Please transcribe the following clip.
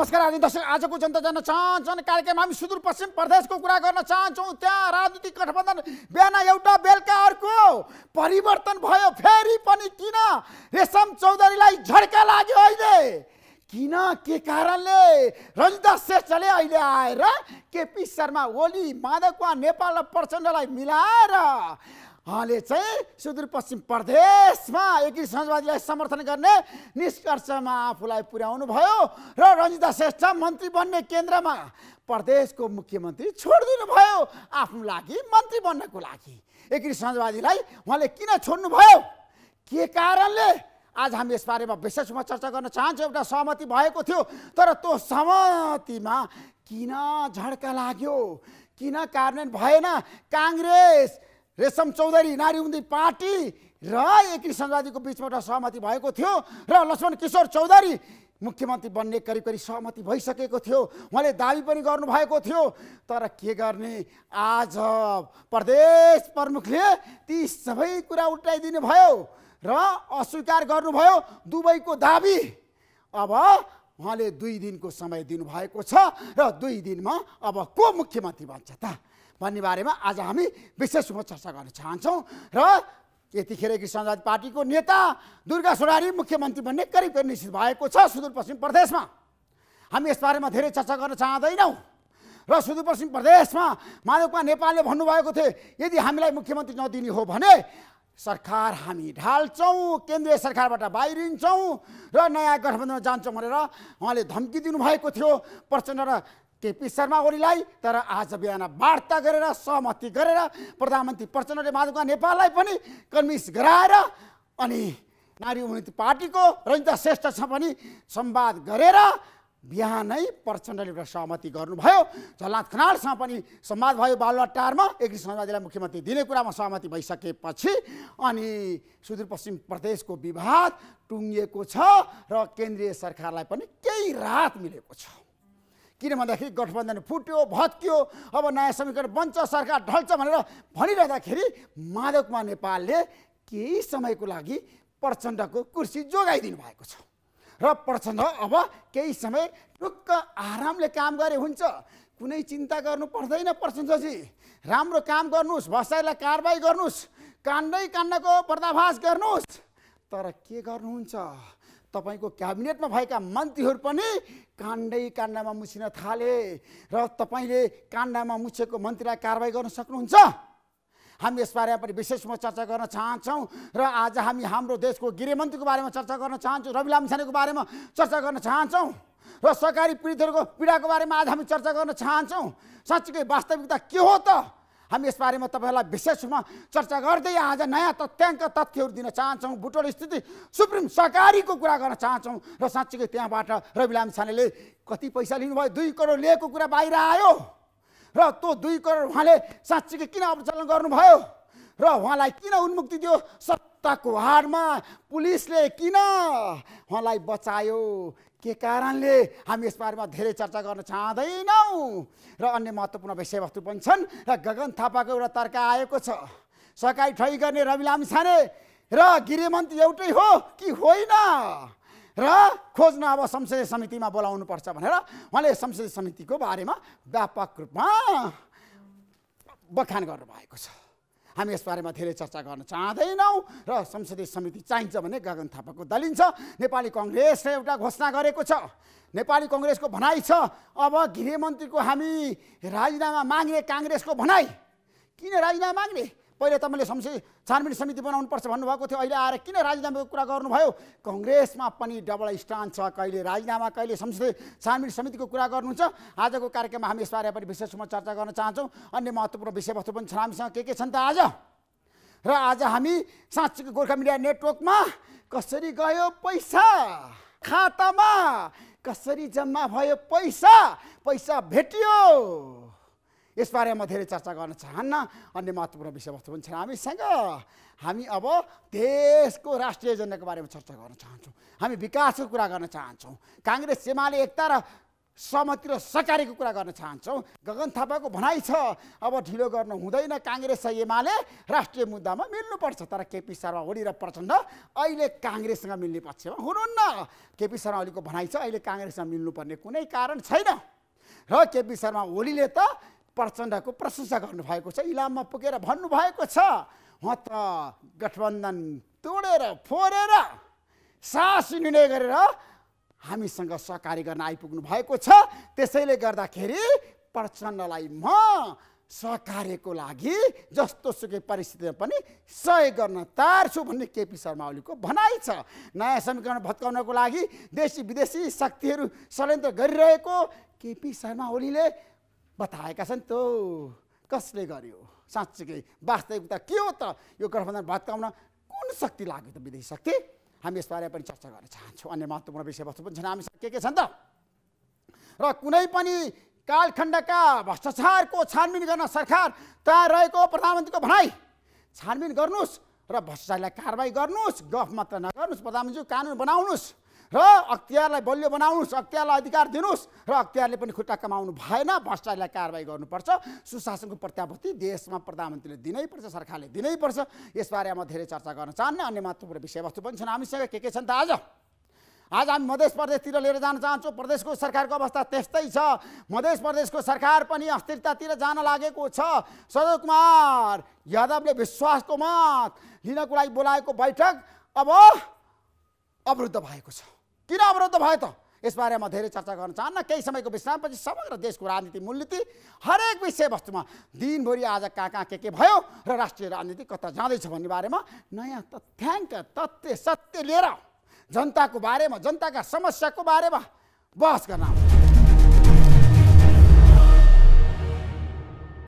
नमस्कार आदि दर्शक आजको जनता जान चाहन्छौँ कार्यक्रम हामी सुदूरपश्चिम प्रदेशको कुरा गर्न चाहन्छौँ त्यहाँ राजनीतिक गठबन्धन बिहान एउटा बेलुका अर्को परिवर्तन भयो फेरि पनि किन रेशम चौधरीलाई झड्का लाग्यो अहिले किन के कारणले रजिता श्रेष्ठले अहिले आएर केपी शर्मा ओली माधव कुमार नेपाल र प्रचण्डलाई मिलाएर उहाँले चाहिँ सुदूरपश्चिम प्रदेशमा एकी समाजवादीलाई समर्थन गर्ने निष्कर्षमा आफूलाई पुर्याउनु भयो र रञ्जिता श्रेष्ठ मन्त्री बन्ने केन्द्रमा प्रदेशको मुख्यमन्त्री छोडिदिनु भयो आफ्नो लागि मन्त्री बन्नको लागि एकी समाजवादीलाई उहाँले किन छोड्नुभयो के कारणले आज हामी यसबारेमा विशेष रूपमा चर्चा गर्न चाहन्छौँ एउटा सहमति भएको थियो तर त्यो सहमतिमा किन झड्का लाग्यो किन कारण भएन काङ्ग्रेस रेशम चौधरी नारी पार्टी र एकी सङ्घातीको बिचबाट सहमति भएको थियो र लक्ष्मण किशोर चौधरी मुख्यमन्त्री बन्ने करिब करिब सहमति भइसकेको थियो उहाँले दावी पनि गर्नुभएको थियो तर के गर्ने आज प्रदेश प्रमुखले ती सबै कुरा उल्टाइदिनु भयो र अस्वीकार गर्नुभयो दुबईको दाबी अब उहाँले दुई दिनको समय दिनुभएको छ र दुई दिनमा अब को मुख्यमन्त्री बन्छ त भन्ने बारेमा आज हामी विशेष रूपमा चर्चा गर्न चाहन्छौँ र यतिखेरकी समाजवादी पार्टीको नेता दुर्गा सुनारी मुख्यमन्त्री बन्ने करिब निश्चित भएको छ सुदूरपश्चिम प्रदेशमा हामी यसबारेमा धेरै चर्चा गर्न चाहँदैनौँ र सुदूरपश्चिम प्रदेशमा माधव कुमार नेपालले भन्नुभएको थियो यदि हामीलाई मुख्यमन्त्री नदिने हो भने सरकार हामी ढाल्छौँ केन्द्रीय सरकारबाट बाहिरिन्छौँ र नयाँ गठबन्धनमा जान्छौँ भनेर उहाँले धम्की दिनुभएको थियो प्रचण्ड र केपी शर्मा ओलीलाई तर आज बिहान वार्ता गरेर सहमति गरेर प्रधानमन्त्री प्रचण्डले कुमार नेपाललाई पनि कन्भिन्स गराएर अनि नारी उन्नति पार्टीको रञ्जिता श्रेष्ठसँग पनि संवाद गरेर बिहानै प्रचण्डले एउटा सहमति गर्नुभयो झलनाथ खनालसँग पनि संवाद भयो बालुवाटारमा एक समाजवादीलाई मुख्यमन्त्री दिने कुरामा सहमति भइसकेपछि अनि सुदूरपश्चिम प्रदेशको विवाद टुङ्गिएको छ र केन्द्रीय सरकारलाई पनि केही राहत मिलेको छ किन भन्दाखेरि गठबन्धन फुट्यो भत्क्यो अब नयाँ समीकरण बन्छ सरकार ढल्छ भनेर भनिरहँदाखेरि माधव कुमार नेपालले केही समयको लागि प्रचण्डको कुर्सी जोगाइदिनु भएको छ र प्रचण्ड अब केही समय टुक्क आरामले काम गरे हुन्छ कुनै चिन्ता गर्नु पर्दैन प्रचण्डजी राम्रो काम गर्नुहोस् भसाइलाई कारवाही गर्नुहोस् काण्डै काण्डको पर्दाभास गर्नुहोस् तर के गर्नुहुन्छ तपाईँको क्याबिनेटमा भएका मन्त्रीहरू पनि काण्डै काण्डमा मुछिन थाले र तपाईँले काण्डमा मुछेको मन्त्रीलाई कारवाही गर्न सक्नुहुन्छ हामी यसबारेमा पनि विशेष म चर्चा गर्न चाहन्छौँ र आज हामी हाम्रो देशको गृहमन्त्रीको बारेमा चर्चा गर्न चाहन्छौँ रवि लामछानेको बारेमा चर्चा गर्न चाहन्छौँ र सरकारी पीडितहरूको पीडाको बारेमा आज हामी चर्चा गर्न चाहन्छौँ साँच्चीकै वास्तविकता के हो त हामी यसबारेमा तपाईँहरूलाई विशेष रूपमा चर्चा गर्दै आज नयाँ तथ्याङ्क तथ्यहरू दिन चाहन्छौँ बुटोल स्थिति सुप्रिम सरकारीको कुरा गर्न चाहन्छौँ र साँच्चीकै त्यहाँबाट रवि लामछानेले कति पैसा लिनुभयो दुई करोड लिएको कुरा बाहिर आयो र त्यो दुई करोड उहाँले साँच्चीकै किन अपचलन गर्नुभयो र उहाँलाई किन उन्मुक्ति दियो सत्ताको हारमा पुलिसले किन उहाँलाई बचायो के कारणले हामी यसबारेमा धेरै चर्चा गर्न चाहँदैनौँ र अन्य महत्त्वपूर्ण विषयवस्तु पनि छन् र गगन थापाको एउटा तर्क आएको छ सकाई ठै गर्ने रवि लामिछाने र गृहमन्त्री एउटै हो कि होइन र खोज्न अब संसदीय समितिमा बोलाउनु पर्छ भनेर उहाँले संसदीय समितिको बारेमा व्यापक रूपमा बखान गर्नुभएको छ हामी यसबारेमा धेरै चर्चा गर्न चाहँदैनौँ र संसदीय समिति चाहिन्छ भने गगन थापाको दलिन्छ नेपाली कङ्ग्रेसले एउटा घोषणा गरेको छ नेपाली कङ्ग्रेसको भनाइ छ अब गृहमन्त्रीको हामी राजीनामा माग्ने काङ्ग्रेसको भनाइ किन राजीनामा माग्ने पहिले तपाईँले संसद छानबिन समिति बनाउनुपर्छ भन्नुभएको थियो अहिले आएर किन राजीनामाको कुरा गर्नुभयो कङ्ग्रेसमा पनि डबल स्ट्यान्ड छ कहिले राजीनामा कहिले संसदीय छानबिन समितिको कुरा गर्नुहुन्छ आजको कार्यक्रममा हामी यसबारे पनि विशेष रूपमा चर्चा गर्न चाहन्छौँ अन्य महत्त्वपूर्ण विषयवस्तु पनि छन् हामीसँग के के छन् त आज र आज हामी साँच्चीको गोर्खा मिडिया नेटवर्कमा कसरी गयो पैसा खातामा कसरी जम्मा भयो पैसा पैसा भेटियो यसबारेमा धेरै चर्चा गर्न चाहन्न अन्य महत्त्वपूर्ण विषयवस्तु पनि छन् हामीसँग हामी अब देशको राष्ट्रिय एजेन्डाको बारेमा चर्चा गर्न चाहन्छौँ हामी विकासको कुरा गर्न चाहन्छौँ काङ्ग्रेस एमाले एकता र सहमति र सहकारीको कुरा गर्न चाहन्छौँ गगन थापाको भनाइ छ अब ढिलो गर्नु हुँदैन काङ्ग्रेस र एमाले राष्ट्रिय मुद्दामा मिल्नुपर्छ तर केपी शर्मा ओली र प्रचण्ड अहिले काङ्ग्रेससँग मिल्ने पक्षमा हुनुहुन्न केपी शर्मा ओलीको भनाइ छ अहिले काङ्ग्रेससँग मिल्नुपर्ने कुनै कारण छैन र केपी शर्मा ओलीले त प्रचण्डको प्रशंसा गर्नुभएको छ इलाममा पुगेर भन्नुभएको छ उहाँ त गठबन्धन तोडेर फोरेर सास निर्णय गरेर हामीसँग सहकारी गर्न आइपुग्नु भएको छ त्यसैले गर्दाखेरि प्रचण्डलाई म सहकार्यको लागि जस्तो सुकै परिस्थितिमा पनि सहयोग गर्न तयार छु भन्ने केपी शर्मा ओलीको भनाइ छ नयाँ समीकरण भत्काउनको लागि देशी विदेशी शक्तिहरू षड्यन्त्र गरिरहेको केपी शर्मा ओलीले बताएका छन् त्यो कसले गर्यो साँच्चीकै वास्तविकता के हो त यो गठबन्धन भत्काउन कुन शक्ति लाग्यो त विदेशी शक्ति हामी यसबारे पनि चर्चा गर्न चाहन्छौँ अन्य महत्त्वपूर्ण विषयवस्तु पनि छन् हामी के के छन् त र कुनै पनि कालखण्डका भ्रष्टाचारको छानबिन गर्न सरकार तयार रहेको प्रधानमन्त्रीको भनाइ छानबिन गर्नुहोस् र भ्रष्टाचारीलाई कारवाही गर्नुहोस् गफ मात्र नगर्नुहोस् प्रधानमन्त्री कानुन बनाउनुहोस् र अख्तियारलाई बलियो बनाउनुहोस् अख्तियारलाई अधिकार दिनुहोस् र अख्तियारले पनि खुट्टा कमाउनु भएन भ्रष्टाचारीलाई कारवाही गर्नुपर्छ सुशासनको प्रत्याभूति देशमा प्रधानमन्त्रीले दिनैपर्छ सरकारले दिनैपर्छ यसबारेमा धेरै चर्चा गर्न चाहन्न अन्य महत्त्वपूर्ण विषयवस्तु पनि छन् हामीसँग के के छन् त आज आज हामी मधेस प्रदेशतिर लिएर जान चाहन्छौँ प्रदेशको सरकारको अवस्था त्यस्तै छ मधेस प्रदेशको सरकार पनि अस्थिरतातिर जान लागेको छ सदर कुमार यादवले विश्वासको मत लिनको लागि बोलाएको बैठक अब अवरुद्ध भएको छ किन अवरुद्ध भयो त यसबारे म धेरै चर्चा गर्न चाहन्न केही समयको विश्रामपछि समग्र देशको राजनीति मूलनीति हरेक विषयवस्तुमा दिनभरि आज कहाँ कहाँ के के भयो र राष्ट्रिय राजनीति कता जाँदैछ भन्ने बारेमा नयाँ तथ्याङ्क तथ्य सत्य लिएर जनताको बारेमा जनताका समस्याको बारेमा बहस गर्न आउँछ